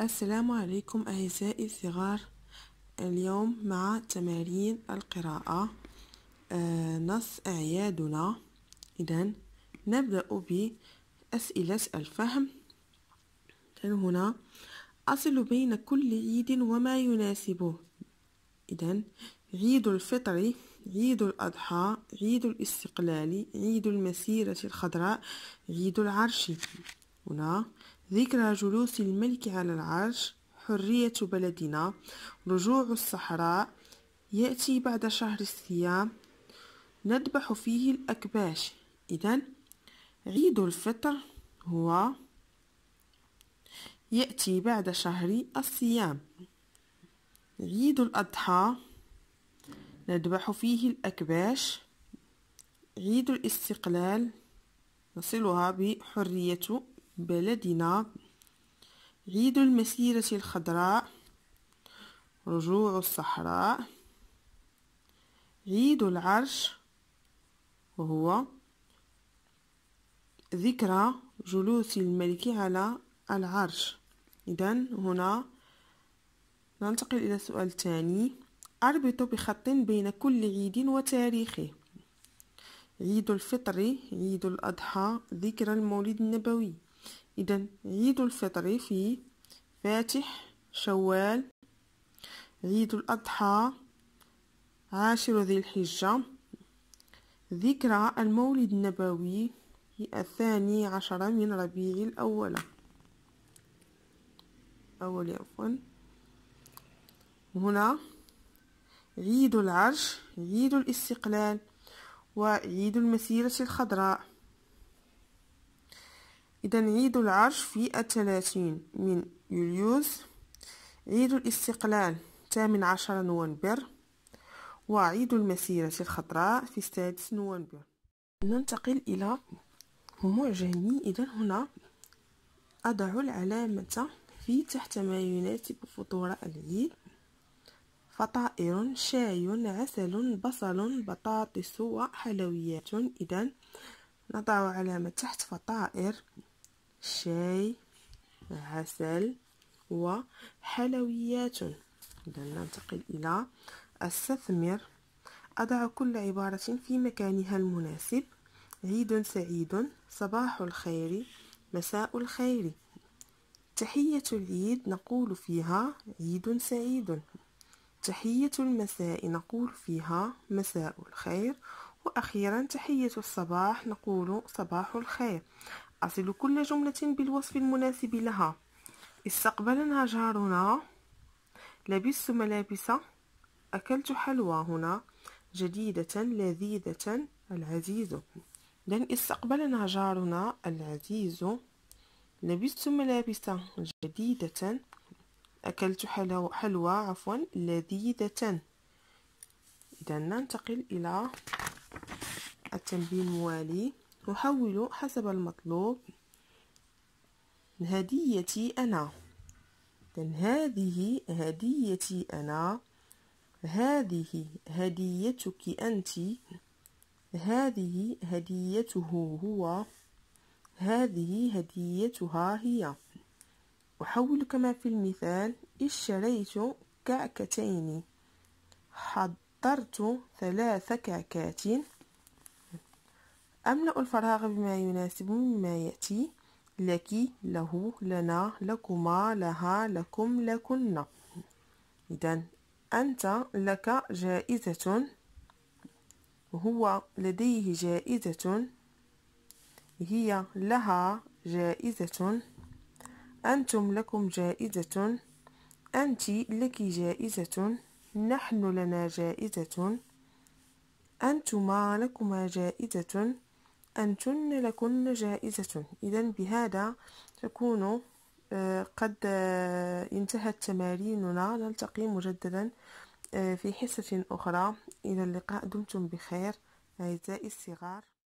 السلام عليكم أعزائي الصغار اليوم مع تمارين القراءة آه نص أعيادنا إذا نبدأ بأسئلة الفهم كان هنا أصل بين كل عيد وما يناسبه إذا عيد الفطر عيد الأضحى عيد الاستقلال عيد المسيرة الخضراء عيد العرش هنا ذكرى جلوس الملك على العرش حرية بلدنا رجوع الصحراء يأتي بعد شهر الصيام نذبح فيه الأكباش إذا عيد الفطر هو يأتي بعد شهر الصيام عيد الأضحى نذبح فيه الأكباش عيد الاستقلال نصلها بحرية بلدنا عيد المسيرة الخضراء رجوع الصحراء عيد العرش وهو ذكرى جلوس الملك على العرش إذا هنا ننتقل إلى السؤال الثاني أربط بخط بين كل عيد وتاريخه عيد الفطر عيد الأضحى ذكرى المولد النبوي إذا عيد الفطر في فاتح شوال عيد الأضحى عاشر ذي الحجة ذكرى المولد النبوي الثاني عشر من ربيع الأول أول عفوا هنا عيد العرش عيد الاستقلال وعيد المسيرة الخضراء إذا عيد العرش في الثلاثين من يوليوز عيد الاستقلال الثامن عشر نوفمبر وعيد المسيرة الخضراء في السادس نوفمبر ننتقل إلى معجمي إذا هنا أضع العلامة في تحت ما يناسب فطور العيد فطائر شاي عسل بصل بطاطس وحلويات إذا نضع علامة تحت فطائر شاي عسل وحلويات إذن ننتقل إلى أستثمر أضع كل عبارة في مكانها المناسب عيد سعيد صباح الخير مساء الخير تحية العيد نقول فيها عيد سعيد تحية المساء نقول فيها مساء الخير وأخيرا تحية الصباح نقول صباح الخير أصل كل جملة بالوصف المناسب لها استقبلنا جارنا لبست ملابس أكلت حلوى هنا جديدة لذيذة العزيز لن استقبلنا جارنا العزيز لبست ملابس جديدة أكلت حلوى, حلوى عفوا لذيذة إذا ننتقل إلى التنبيه الموالي أحول حسب المطلوب هديتي أنا هذه هديتي أنا هذه هديتك أنت هذه هديته هو هذه هديتها هي أحول كما في المثال اشتريت كعكتين حضرت ثلاث كعكات أملأ الفراغ بما يناسب مما يأتي لك له لنا لكما لها لكم لكن إذا أنت لك جائزة وهو لديه جائزة هي لها جائزة أنتم لكم جائزة أنت لك جائزة نحن لنا جائزة أنتما لكما جائزة أنتن لكن جائزة إذا بهذا تكون آه، قد آه، انتهت تماريننا نلتقي مجددا آه، في حصة أخرى إلى اللقاء دمتم بخير أعزائي الصغار